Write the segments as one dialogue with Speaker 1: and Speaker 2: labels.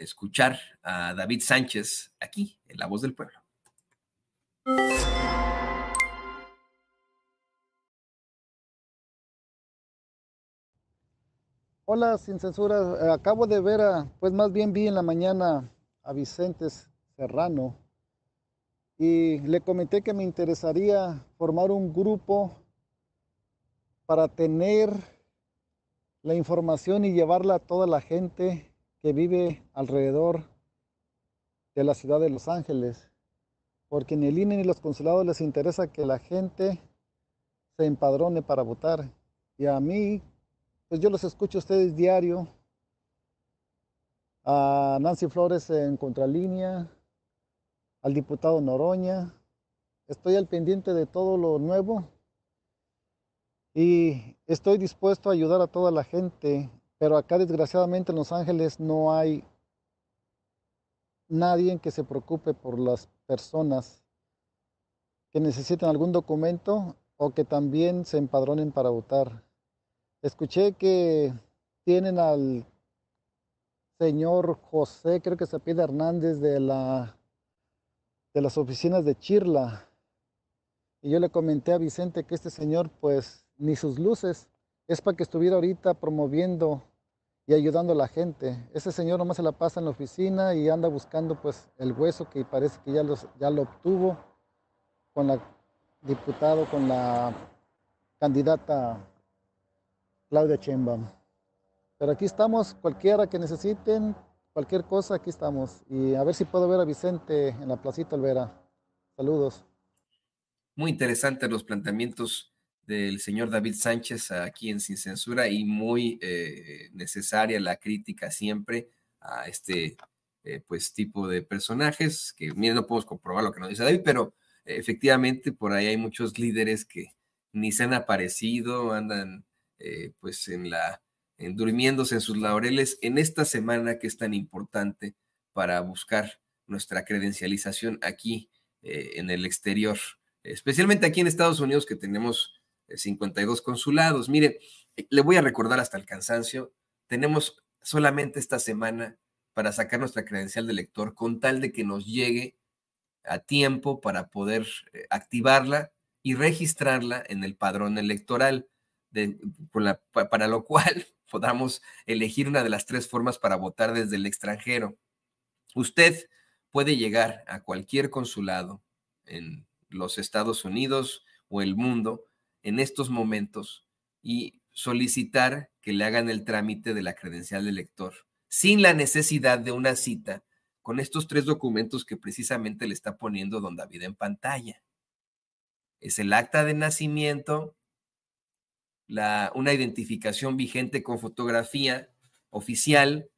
Speaker 1: escuchar a David Sánchez aquí, en La Voz del Pueblo.
Speaker 2: Hola, sin censura. Acabo de ver, a, pues más bien vi en la mañana a Vicente Serrano y le comenté que me interesaría formar un grupo para tener la información y llevarla a toda la gente que vive alrededor de la ciudad de Los Ángeles, porque ni el INE ni los consulados les interesa que la gente se empadrone para votar. Y a mí, pues yo los escucho a ustedes diario, a Nancy Flores en Contralínea, al diputado Noroña. Estoy al pendiente de todo lo nuevo y estoy dispuesto a ayudar a toda la gente pero acá desgraciadamente en Los Ángeles no hay nadie que se preocupe por las personas que necesitan algún documento o que también se empadronen para votar. Escuché que tienen al señor José, creo que se pide Hernández de la de las oficinas de Chirla. Y yo le comenté a Vicente que este señor pues ni sus luces es para que estuviera ahorita promoviendo y ayudando a la gente. Ese señor nomás se la pasa en la oficina y anda buscando pues el hueso que parece que ya, los, ya lo obtuvo con la diputada, con la candidata Claudia Chemba. Pero aquí estamos, cualquiera que necesiten, cualquier cosa, aquí estamos. Y a ver si puedo ver a Vicente en la Placita Olvera. Saludos.
Speaker 1: Muy interesantes los planteamientos del señor David Sánchez aquí en Sin Censura y muy eh, necesaria la crítica siempre a este eh, pues tipo de personajes, que miren, no podemos comprobar lo que nos dice David, pero efectivamente por ahí hay muchos líderes que ni se han aparecido, andan eh, pues en la, en, durmiéndose en sus laureles en esta semana que es tan importante para buscar nuestra credencialización aquí en el exterior, especialmente aquí en Estados Unidos que tenemos 52 eh, consulados. Mire, eh, le voy a recordar hasta el cansancio, tenemos solamente esta semana para sacar nuestra credencial de elector con tal de que nos llegue a tiempo para poder eh, activarla y registrarla en el padrón electoral, para lo cual podamos elegir una de las tres formas para votar desde el extranjero. Usted puede llegar a cualquier consulado en los Estados Unidos o el mundo en estos momentos y solicitar que le hagan el trámite de la credencial de lector sin la necesidad de una cita con estos tres documentos que precisamente le está poniendo don David en pantalla. Es el acta de nacimiento, la, una identificación vigente con fotografía oficial,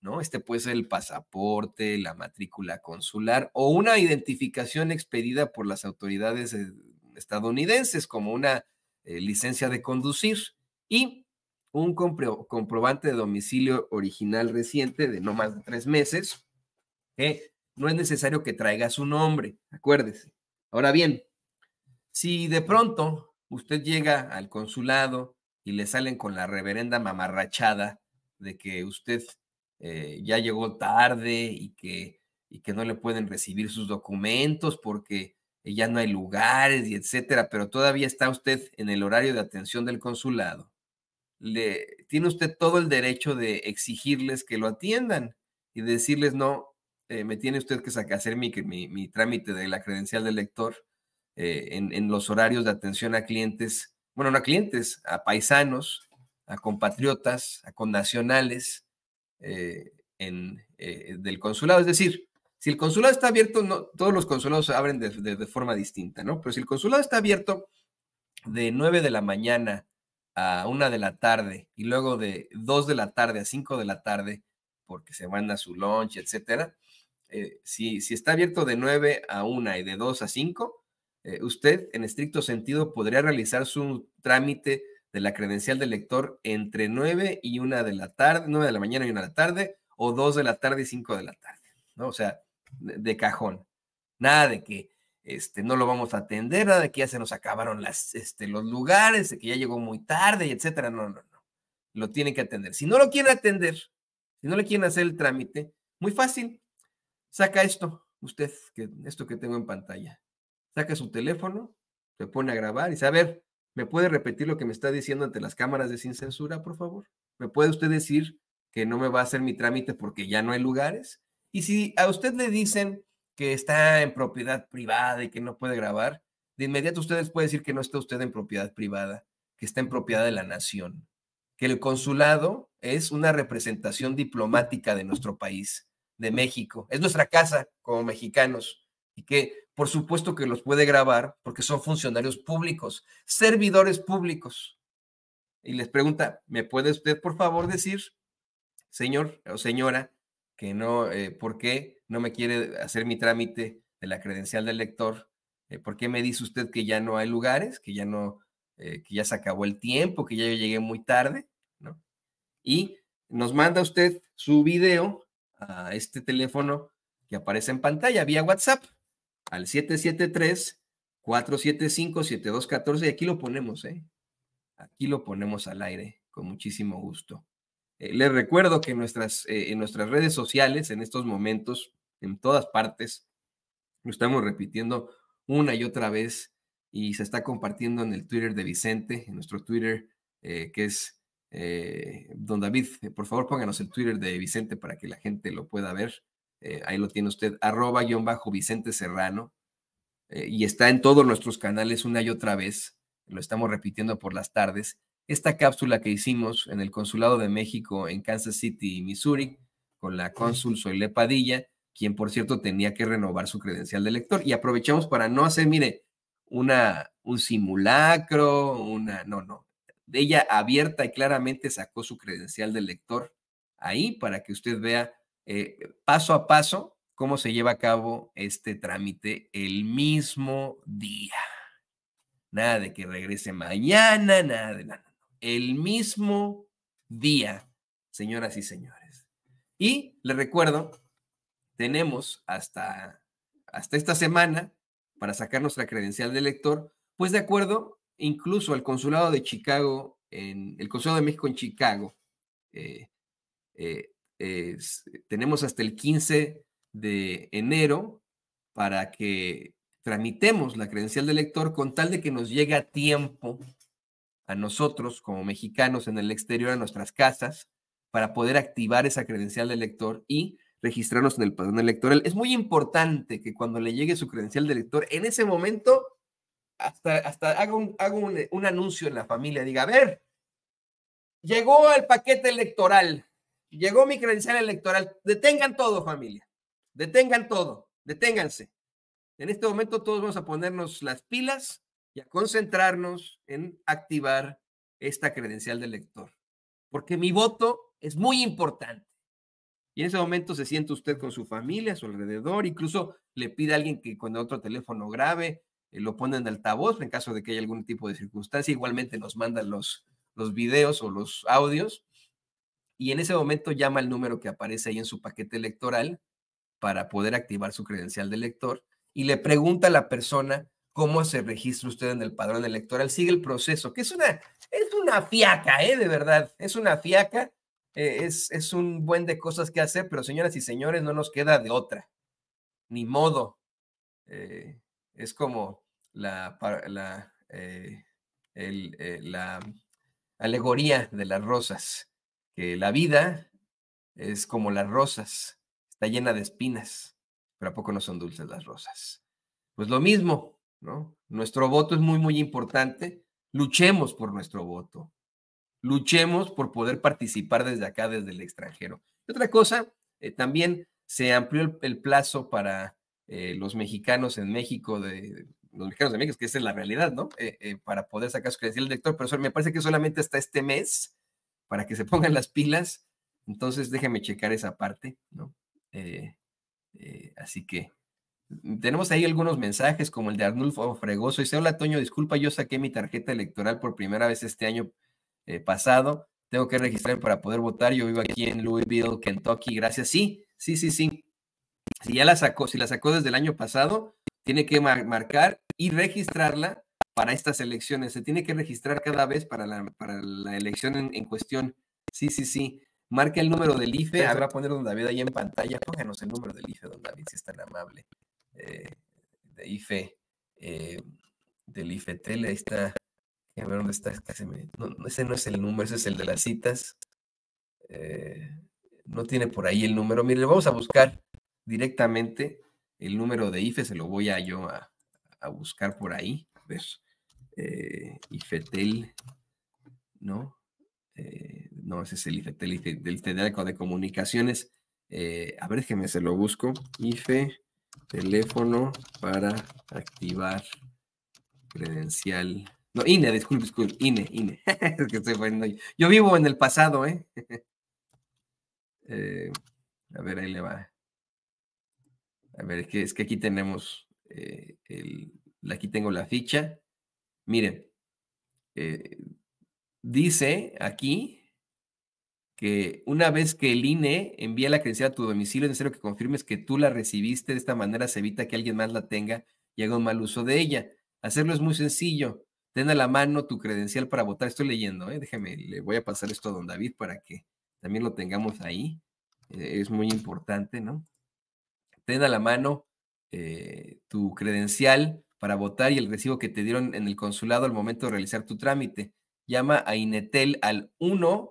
Speaker 1: ¿no? Este puede ser el pasaporte, la matrícula consular o una identificación expedida por las autoridades estadounidenses, como una eh, licencia de conducir y un comprobante de domicilio original reciente de no más de tres meses, que no es necesario que traiga su nombre, acuérdese. Ahora bien, si de pronto usted llega al consulado y le salen con la reverenda mamarrachada de que usted eh, ya llegó tarde y que, y que no le pueden recibir sus documentos porque ya no hay lugares y etcétera, pero todavía está usted en el horario de atención del consulado. Le, tiene usted todo el derecho de exigirles que lo atiendan y decirles, no, eh, me tiene usted que sacar, hacer mi, mi, trámite de la credencial del lector eh, en, los horarios de atención a clientes, bueno, no a clientes, a paisanos, a compatriotas, a connacionales eh, en, del consulado. Es decir, si el consulado está abierto, no, todos los consulados abren de, de, forma distinta, ¿no? Pero si el consulado está abierto de 9 de la mañana a 1 de la tarde y luego de 2 de la tarde a 5 de la tarde, porque se manda su lunch, etcétera, eh, si, si, está abierto de 9 a 1 y de 2 a 5, eh, usted en estricto sentido podría realizar su trámite de la credencial del lector entre 9 y 1 de la tarde, 9 de la mañana y 1 de la tarde, o 2 de la tarde y 5 de la tarde, ¿no? O sea, de, cajón. Nada de que este, no lo vamos a atender, nada de que ya se nos acabaron las, este, los lugares, de que ya llegó muy tarde, etcétera. No, no, no. Lo tienen que atender. Si no lo quieren atender, si no le quieren hacer el trámite, muy fácil. Saca esto, usted, que, esto que tengo en pantalla. Saca su teléfono, se pone a grabar y dice, a ver, ¿me puede repetir lo que me está diciendo ante las cámaras de sin censura, por favor? ¿Me puede usted decir que no me va a hacer mi trámite porque ya no hay lugares? Y si a usted le dicen que está en propiedad privada y que no puede grabar, de inmediato ustedes puede decir que no está usted en propiedad privada, que está en propiedad de la nación, que el consulado es una representación diplomática de nuestro país, de México, es nuestra casa como mexicanos y que por supuesto que los puede grabar porque son funcionarios públicos, servidores públicos. Y les pregunta, ¿me puede usted por favor decir, señor o señora, que no, eh, ¿por qué no me quiere hacer mi trámite de la credencial del lector? Eh, ¿Por qué me dice usted que ya no hay lugares, que ya no, eh, que ya se acabó el tiempo, que ya yo llegué muy tarde? ¿no? Y nos manda usted su video a este teléfono que aparece en pantalla vía WhatsApp al 773 475 7214 y aquí lo ponemos, ¿eh? Aquí lo ponemos al aire con muchísimo gusto. Eh, les recuerdo que en nuestras, eh, en nuestras redes sociales, en estos momentos, en todas partes, lo estamos repitiendo una y otra vez y se está compartiendo en el Twitter de Vicente, en nuestro Twitter, eh, que es don David. Por favor, pónganos el Twitter de Vicente para que la gente lo pueda ver. ahí lo tiene usted, arroba guión bajo Vicente Serrano. y está en todos nuestros canales una y otra vez. Lo estamos repitiendo por las tardes esta cápsula que hicimos en el Consulado de México en Kansas City, Missouri, con la cónsul Soile Padilla, quien por cierto tenía que renovar su credencial de lector. Y aprovechamos para no hacer, mire, una, un simulacro, una, no, no. Ella abierta y claramente sacó su credencial de lector ahí para que usted vea eh, paso a paso cómo se lleva a cabo este trámite el mismo día. Nada de que regrese mañana, nada de nada el mismo día, señoras y señores. Y les recuerdo, tenemos hasta, hasta esta semana para sacar nuestra credencial de lector, pues de acuerdo incluso al Consulado de Chicago, en el Consulado de México en Chicago, eh, eh, tenemos hasta el 15 de enero para que tramitemos la credencial de lector con tal de que nos llegue a tiempo a nosotros como mexicanos en el exterior, a nuestras casas, para poder activar esa credencial de elector y registrarnos en el padrón electoral. Es muy importante que cuando le llegue su credencial de elector, en ese momento, hasta, hasta haga, un, un anuncio en la familia, diga, a ver, llegó el paquete electoral, llegó mi credencial electoral, detengan todo familia, detengan todo, deténganse. En este momento todos vamos a ponernos las pilas y a concentrarnos en activar esta credencial del lector. Porque mi voto es muy importante. Y en ese momento se siente usted con su familia, a su alrededor, incluso le pide a alguien que con otro teléfono grave eh, lo pone en altavoz en caso de que haya algún tipo de circunstancia. Igualmente nos mandan los, los videos o los audios. Y en ese momento llama al número que aparece ahí en su paquete electoral para poder activar su credencial de lector y le pregunta a la persona cómo se registra usted en el padrón electoral. Sigue el proceso, que es una, es una fiaca, ¿eh? De verdad, es una fiaca. Eh, es, es un buen de cosas que hacer, pero señoras y señores, no nos queda de otra. Ni modo. Eh, es como la, la, la
Speaker 2: alegoría
Speaker 1: de las rosas, que la vida es como las rosas, está llena de espinas, pero a poco no son dulces las rosas. Pues lo mismo, nuestro voto es muy, muy importante. Luchemos por nuestro voto. Luchemos por poder participar desde acá, desde el extranjero. Y otra cosa, eh, también se amplió el, plazo para eh, los mexicanos en México, de, los mexicanos de México, que esa es la realidad, ¿no? Eh, para poder sacar su credencial el lector, pero me parece que solamente hasta este mes, para que se pongan las pilas. Entonces, déjame checar esa parte, ¿no? así que tenemos ahí algunos mensajes como el de Arnulfo Fregoso. Dice, hola Toño, disculpa, yo saqué mi tarjeta electoral por primera vez este año eh, pasado. Tengo que registrar para poder votar. Yo vivo aquí en Louisville, Kentucky. Gracias. Sí, sí, sí, sí. Si ya la sacó, si la sacó desde el año pasado, tiene que marcar y registrarla para estas elecciones. Se tiene que registrar cada vez para la, para la elección en, cuestión. Sí, sí, sí. Marca el número del IFE. Habrá poner don David ahí en pantalla. Pónganos el número del IFE, don David, si es tan amable. Eh, de IFE, eh, del IFETEL, ahí está, a ver dónde está, ese no es el número, ese es el de las citas. Eh, no tiene por ahí el número. Mire, vamos a buscar directamente el número de IFE, se lo voy a yo a, buscar por ahí. ves, IFETEL, ¿no? no, ese es el IFETEL, del IFE, de Comunicaciones. a ver, déjeme, se lo busco. IFE Teléfono para activar credencial. No, INE, disculpe, disculpe, INE, INE. que yo. vivo en el pasado, ¿eh? ¿eh? A ver, ahí le va. A ver, es que, es que aquí tenemos, eh, el, aquí tengo la ficha. Miren, eh, dice aquí que una vez que el INE envía la credencial a tu domicilio, es necesario que confirmes que tú la recibiste. De esta manera se evita que alguien más la tenga y haga un mal uso de ella. Hacerlo es muy sencillo. Ten a la mano tu credencial para votar. Estoy leyendo, ¿eh? déjeme, le voy a pasar esto a don David para que también lo tengamos ahí. Eh, es muy importante, ¿no? Ten a la mano eh, tu credencial para votar y el recibo que te dieron en el consulado al momento de realizar tu trámite. Llama a Inetel al 1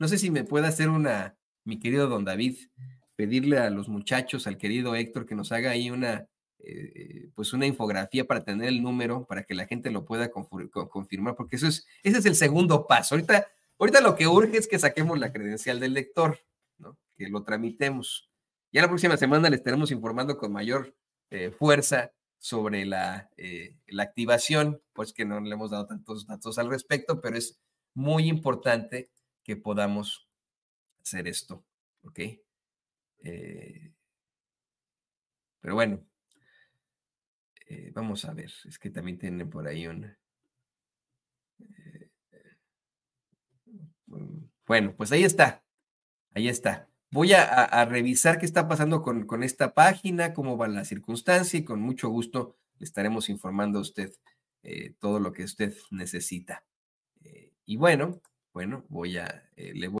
Speaker 1: No sé si me puede hacer una, mi querido don David, pedirle a los muchachos, al querido Héctor, que nos haga ahí una, eh, eh, pues una infografía para tener el número, para que la gente lo pueda confirmar, porque eso es, ese es el segundo paso. Ahorita, ahorita lo que urge es que saquemos la credencial del lector, ¿no? que lo tramitemos. Ya la próxima semana les estaremos informando con mayor eh, fuerza sobre la, la activación, pues que no le hemos dado tantos datos al respecto, pero es muy importante podamos hacer esto, ¿ok? Eh, pero bueno, eh, vamos a ver, es que también tienen por ahí una... Eh, bueno, pues ahí está, ahí está. Voy a, revisar qué está pasando con, con, esta página, cómo va la circunstancia y con mucho gusto le estaremos informando a usted todo lo que usted necesita. y bueno, bueno, voy a, eh, le voy